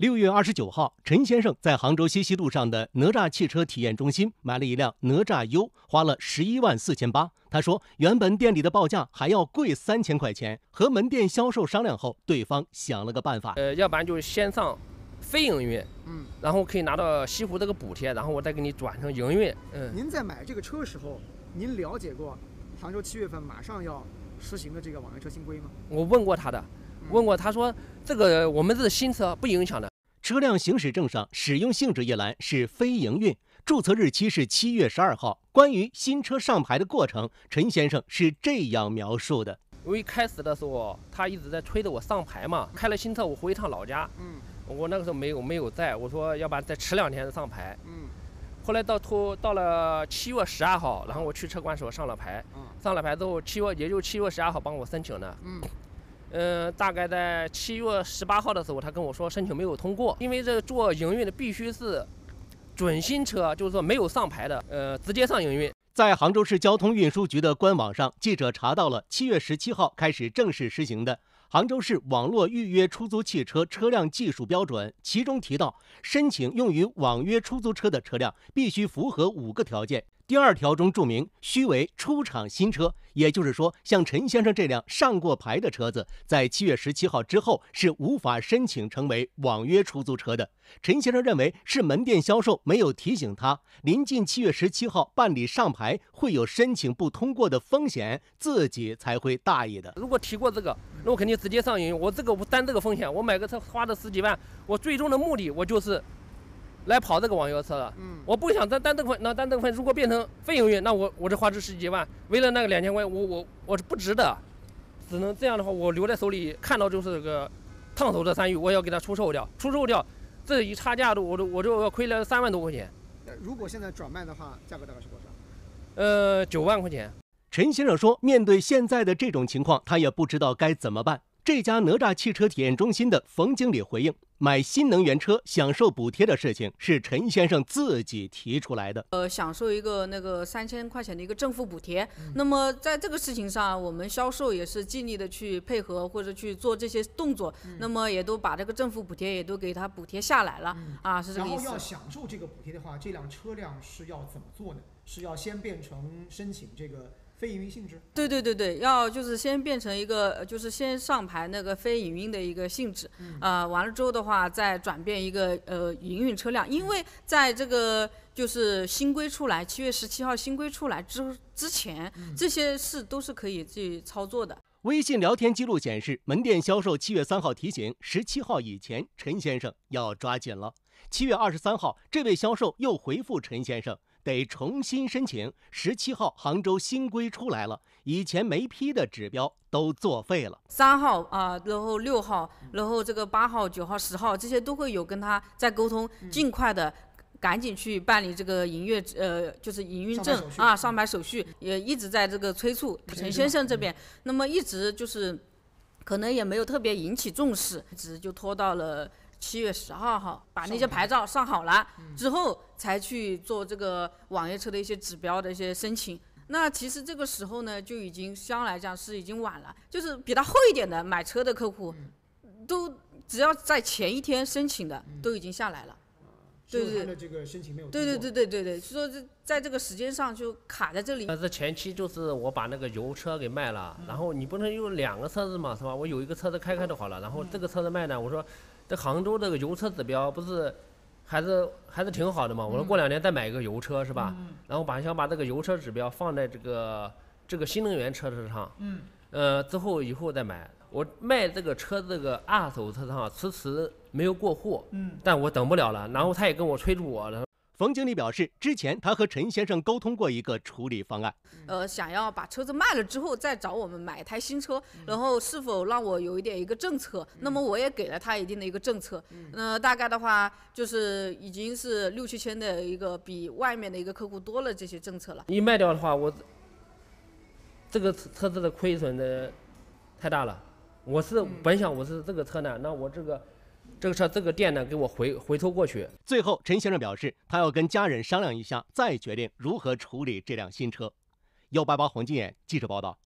六月二十九号，陈先生在杭州西溪路上的哪吒汽车体验中心买了一辆哪吒 U，花了十一万四千八。他说，原本店里的报价还要贵三千块钱。和门店销售商量后，对方想了个办法，呃，要不然就是先上非营运，嗯，然后可以拿到西湖这个补贴，然后我再给你转成营运。嗯，您在买这个车时候，您了解过杭州七月份马上要实行的这个网约车新规吗？我问过他的，问过他说这个我们是新车，不影响的。车辆行驶证上使用性质一栏是非营运，注册日期是七月十二号。关于新车上牌的过程，陈先生是这样描述的：我一开始的时候，他一直在催着我上牌嘛。开了新车，我回一趟老家，嗯，我那个时候没有没有在，我说要不然再迟两天再上牌，嗯。后来到拖到了七月十二号，然后我去车管所上了牌，嗯，上了牌之后，七月也就七月十二号帮我申请的，嗯。嗯，大概在七月十八号的时候，他跟我说申请没有通过，因为这个做营运的必须是准新车，就是说没有上牌的，呃，直接上营运。在杭州市交通运输局的官网上，记者查到了七月十七号开始正式实行的《杭州市网络预约出租汽车车辆技术标准》，其中提到，申请用于网约出租车的车辆必须符合五个条件。第二条中注明需为出厂新车，也就是说，像陈先生这辆上过牌的车子，在七月十七号之后是无法申请成为网约出租车的。陈先生认为是门店销售没有提醒他，临近七月十七号办理上牌会有申请不通过的风险，自己才会大意的。如果提过这个，那我肯定直接上营，我这个我不担这个风险，我买个车花的十几万，我最终的目的我就是。来跑这个网约车的。嗯，我不想单单这分，那单这分如果变成非营运，那我我这花这十几万，为了那个两千块，我我我是不值得。只能这样的话，我留在手里看到就是个烫手的山芋，我要给它出售掉。出售掉，这一差价都我都我就要亏了三万多块钱。那如果现在转卖的话，价格大概是多少？呃，九万块钱。陈先生说，面对现在的这种情况，他也不知道该怎么办。这家哪吒汽车体验中心的冯经理回应：“买新能源车享受补贴的事情是陈先生自己提出来的。呃，享受一个那个三千块钱的一个政府补贴。那么在这个事情上，我们销售也是尽力的去配合或者去做这些动作。那么也都把这个政府补贴也都给他补贴下来了啊，是这个意思。然后要享受这个补贴的话，这辆车辆是要怎么做呢？是要先变成申请这个。”非营运性质？对对对对，要就是先变成一个，就是先上牌那个非营运的一个性质，啊，完了之后的话再转变一个呃营运车辆，因为在这个就是新规出来，七月十七号新规出来之之前，这些事都是可以去操作的。微信聊天记录显示，门店销售七月三号提醒，十七号以前陈先生要抓紧了。七月二十三号，这位销售又回复陈先生。得重新申请。十七号，杭州新规出来了，以前没批的指标都作废了。三号啊，然后六号，然后这个八号、九号、十号这些都会有跟他在沟通，尽快的赶紧去办理这个营业呃，就是营运证啊，上牌手续也一直在这个催促陈先生这边，那么一直就是可能也没有特别引起重视，一直就拖到了。七月十二号把那些牌照上好了之后，才去做这个网约车的一些指标的一些申请。那其实这个时候呢，就已经相来讲是已经晚了，就是比他后一点的买车的客户，都只要在前一天申请的都已经下来了。对对对，对对对对所以说这在这个时间上就卡在这里。但是前期就是我把那个油车给卖了，然后你不能用两个车子嘛，是吧？我有一个车子开开就好了，然后这个车子卖呢，我说。这杭州这个油车指标不是还是还是挺好的嘛？我说过两年再买一个油车是吧？然后把想把这个油车指标放在这个这个新能源车上，嗯，呃，之后以后再买。我卖这个车这个二手车上迟迟没有过户，嗯，但我等不了了，然后他也跟我催促我了。冯经理表示，之前他和陈先生沟通过一个处理方案，呃，想要把车子卖了之后再找我们买一台新车，然后是否让我有一点一个政策？那么我也给了他一定的一个政策，那大概的话就是已经是六七千的一个比外面的一个客户多了这些政策了。一卖掉的话，我这个车车子的亏损的太大了，我是本想我是这个车呢，那我这个。这个车，这个店呢，给我回回头过去。最后，陈先生表示，他要跟家人商量一下，再决定如何处理这辆新车。幺八八黄金眼记者报道。